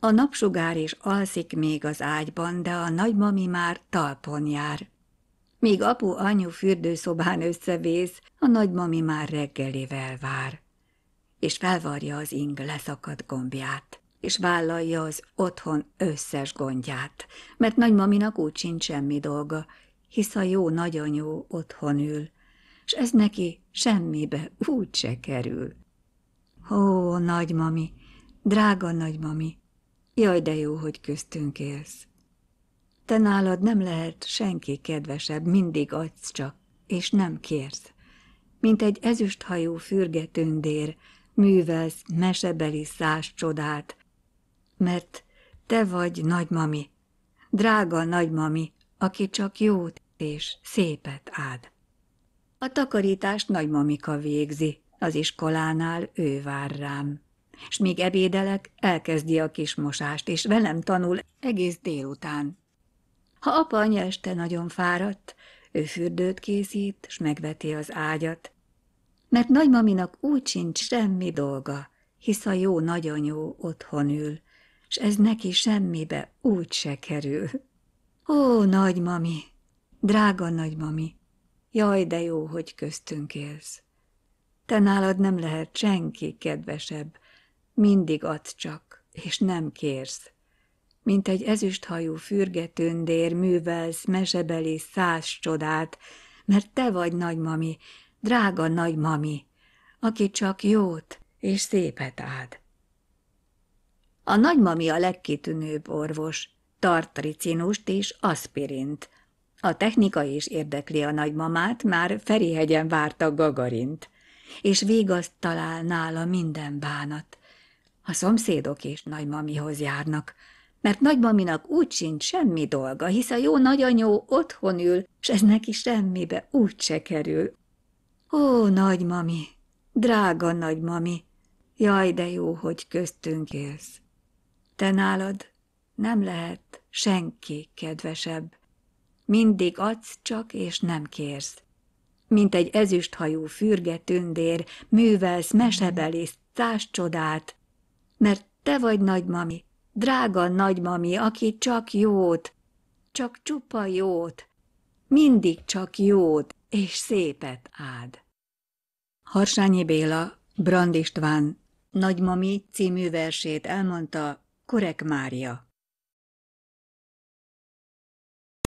A napsugár is alszik még az ágyban, de a nagymami már talpon jár. Míg apu anyu fürdőszobán összevész, a nagymami már reggelivel vár. És felvarja az ing leszakadt gombját, és vállalja az otthon összes gondját, mert nagymaminak úgy sincs semmi dolga, hisz a jó nagyanyó otthon ül, és ez neki semmibe úgy se kerül. Ó, nagymami, drága nagymami, Jaj, de jó, hogy köztünk élsz. Te nálad nem lehet senki kedvesebb, mindig adsz csak, és nem kérsz. Mint egy ezüsthajú tündér, művelsz mesebeli száz csodát, mert te vagy nagymami, drága nagymami, aki csak jót és szépet ád. A takarítást nagymamika végzi, az iskolánál ő vár rám és míg ebédelek, elkezdi a kis mosást, és velem tanul egész délután. Ha apa anya este nagyon fáradt, ő fürdőt készít, s megveti az ágyat, mert nagymaminak úgy sincs semmi dolga, hisz a jó nagyanyó otthon ül, s ez neki semmibe úgy se kerül. Ó, nagymami, drága nagymami, jaj, de jó, hogy köztünk élsz. Te nálad nem lehet senki kedvesebb, mindig ad csak, és nem kérsz. Mint egy ezüsthajú fürgetőndér művelsz mesebeli száz csodát, mert te vagy nagymami, drága nagymami, aki csak jót és szépet ad. A nagymami a legkitűnőbb orvos, ricinust és aspirint. A technika is érdekli a nagymamát, már Ferihegyen várta Gagarint, és végazt talál nála minden bánat. A szomszédok és nagymamihoz járnak, mert nagymaminak úgy sincs semmi dolga, hisz a jó nagyanyó otthon ül, s ez neki semmibe úgy se kerül. Ó, nagymami, drága nagymami, jaj, de jó, hogy köztünk élsz. Te nálad nem lehet senki kedvesebb. Mindig adsz csak, és nem kérsz. Mint egy ezüsthajú fürge tündér, művelsz, mesebelész, csodát, mert te vagy nagymami, drága nagymami, aki csak jót, csak csupa jót, mindig csak jót és szépet ád. Harsányi Béla, Brand István, Nagymami című versét elmondta Korek Mária.